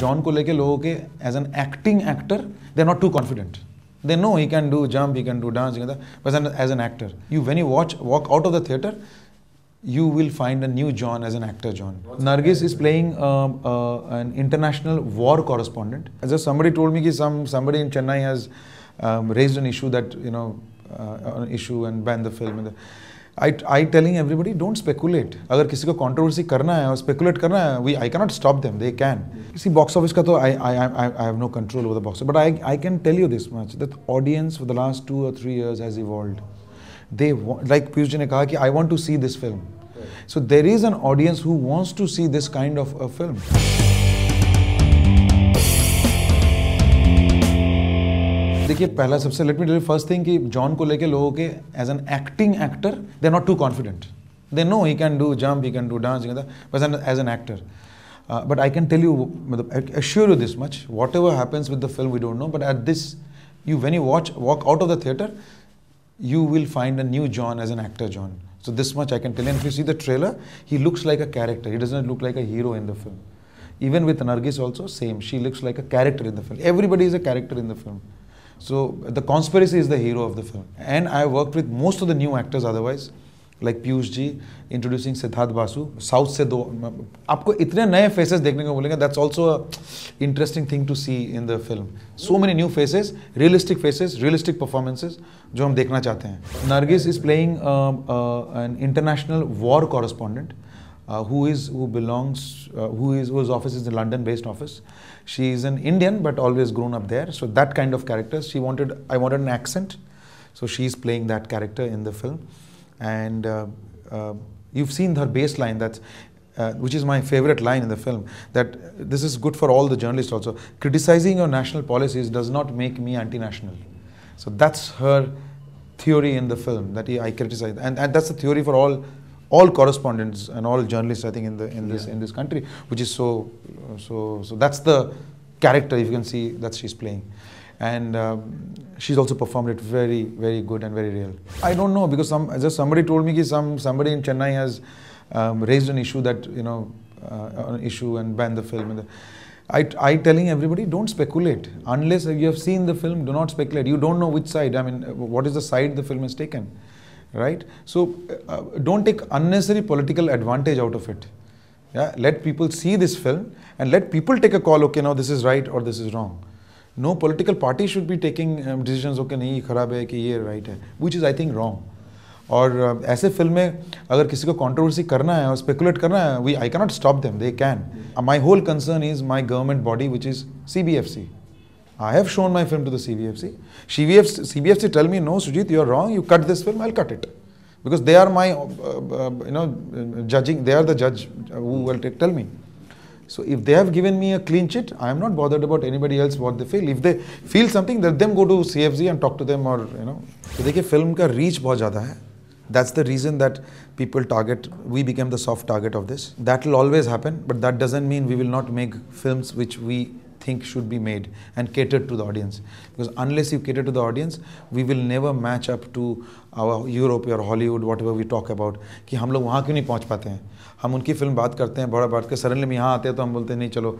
John को लेके लोगों के as an acting actor they not too confident they know he can do jump he can do dance बस as an actor you when you watch walk out of the theatre you will find a new John as an actor John Nargis is playing an international war correspondent as a somebody me की some somebody in Chennai has raise an issue that you know issue and ban the film I I telling everybody don't speculate अगर किसी को controversy करना है और speculate करना है we I cannot stop them they can किसी बॉक्स ऑफिस का तो I I I have no control over the box but I I can tell you this much that audience for the last two और three years has evolve they like Piyush ji ने कहा कि I want to see this film so there is an audience who wants to see this kind of a film देखिए पहला सबसे let me deal first thing कि John को लेके लोगों के as an acting actor they not too confident they know he can do jump he can do dance as an actor but I can tell you मतलब assure you this much whatever happens with the film we don't know but at this you when you watch walk out of the theatre you will find a new John as an actor John so this much I can tell and you see the trailer he looks like a character he does not look like a hero in the film even with Nargis also same she looks like a character in the film everybody is a character in the film So the conspiracy is the hero of the film. And I worked with most of the new actors otherwise, like Piyush Ji, introducing Siddharth Basu, South se do aapko itne naye faces dekhne ko milenge that's also a interesting thing to see in the film. So many new faces, realistic faces, realistic performances jo hum dekhna chahte hain Nargis is playing um, uh, an international war correspondent. uh, who is who belongs uh, who is whose office is a London based office. She is an Indian but always grown up there. So that kind of character. She wanted I wanted an accent, so she's playing that character in the film, and uh, uh you've seen her baseline that's. Uh, which is my favorite line in the film that this is good for all the journalists also criticizing your national policies does not make me anti-national so that's her theory in the film that I criticize, and, and that's the theory for all all correspondents and all journalists, I think, in the in this yeah. in this country, which is so so so. That's the character, if you can see, that she's playing, and um, she's also performed it very very good and very real. I don't know because some just somebody told me that some somebody in Chennai has um, raised an issue that you know uh, an issue and banned the film. And the, I, I telling everybody don't speculate unless you have seen the film do not speculate you don't know which side i mean what is the side the film has taken right? So uh, don't take unnecessary political advantage out of it. Yeah? Let people see this film and let people take a call, okay, now this is right or this is wrong. No political party should be taking um, decisions, okay, nahi, kharab hai, ki ye right hai, which is I think wrong. Or, ऐसे uh, film में अगर किसी को controversy करना है और speculate करना है we I cannot stop them. They can. My whole concern is my government body which is C I have shown my film to the CVFC. CVFC, CVFC tell me, no, Sujit, you are wrong. You cut this film, I'll cut it. Because they are my, uh, uh, you know, judging, they are the judge uh, who will tell me. So if they have given me a clean sheet, I am not bothered about anybody else what they feel. If they feel something, let them go to CFZ and talk to them or you know. So, they film का reach बहुत That's the reason that people target, we became the soft target of this. That will always happen, but that doesn't mean we will not make films which we think should be made and catered to the audience. Because unless you cater to the audience, we will never match up to our Europe और Hollywood whatever we talk about कि हम लोग वहाँ क्यों नहीं पहुँच पाते हैं हम उनकी फिल्म बात करते हैं बड़ा बात के सडनली हम यहाँ आते हैं तो हम बोलते हैं नहीं चलो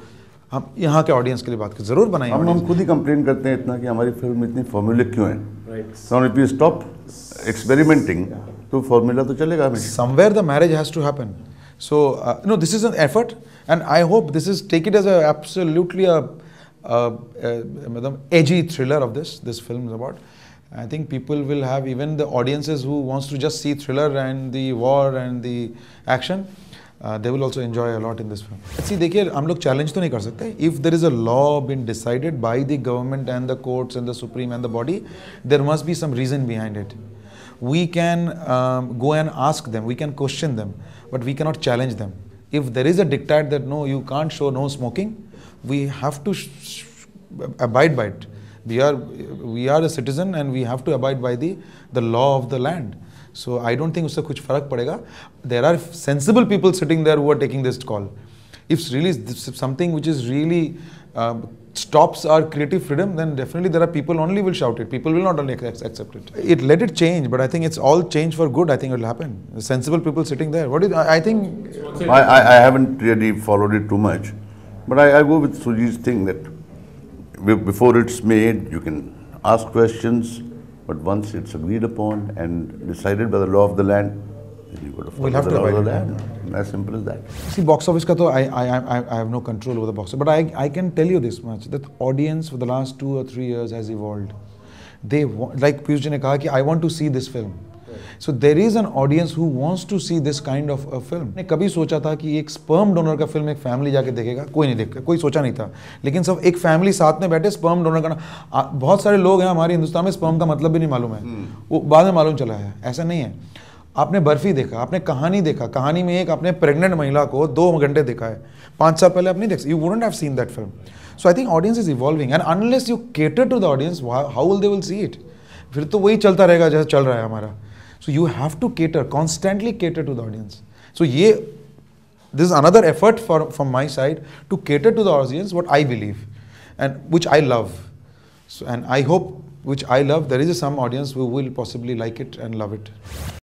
हम यहाँ के ऑडियंस के लिए बात करें जरूर बनाएं हम हम खुद ही कंप्लेन करते हैं इतना कि हमारी फिल्म इतनी फॉर्मूलिक क्यों है राइट इफ स्टॉप एक्सपेरिमेंटिंग तो फॉर्मूला तो चलेगा somewhere the marriage has to happen so no this is an effort and I hope this is take it as an absolutely a, a, edgy thriller of this this film is about. I think people will have even the audiences who wants to just see thriller and the war and the action, uh, they will also enjoy a lot in this film. See, देखिए हम लोग challenge तो नहीं कर सकते. If there is a law been decided by the government and the courts and the supreme and the body, there must be some reason behind it. We can um, go and ask them. We can question them, but we cannot challenge them if there is a diktat that no, you can't show no smoking, we have to abide by it. We are, we are a citizen and we have to abide by the, the law of the land. So I don't think उससे कुछ फर्क पड़ेगा There are sensible people sitting there who are taking this call. If really if something which is really um, stops our creative freedom, then definitely there are people only will shout it. People will not only accept it. It let it change, but I think it's all change for good. I think it'll happen. The sensible people sitting there. What is I think? I, I, haven't really followed it too much, but I, I go with Suji's thing that before it's made, you can ask questions, but once it's agreed upon and decided by the law of the land, then you got to follow we'll have the to law of the land. as simple as that. See, box office ka to, I, I, I, I have no control over the box office. But I, I can tell you this much, that audience for the last two or three years has evolved. They want, like Piyush ji ne kaha ki, I want to see this film. So there is an audience who wants to see this kind of film ने कभी सोचा था कि एक sperm donor का film एक family जाके देखेगा कोई नहीं देखेगा कोई सोचा नहीं था लेकिन सब एक फैमिली साथ में बैठे स्पर्म डोनर का ना बहुत सारे लोग हैं हमारे हिंदुस्तान में स्पर्म का मतलब भी नहीं मालूम है hmm. वो बाद में मालूम चला है ऐसा नहीं है आपने बर्फी देखा आपने कहानी देखा कहानी में एक आपने प्रेग्नेंट महिला को दो घंटे देखा है पाँच साल पहले आप नहीं देख you wouldn't have seen that film so I think audience is evolving and unless you cater to the audience how will they will see it फिर तो वही चलता रहेगा जैसा चल रहा है हमारा so you have to cater constantly cater to the audience so ये this is another effort for from my side to cater to the audience what I believe and which I love and I hope which I love there is a some audience we will possibly like it and love it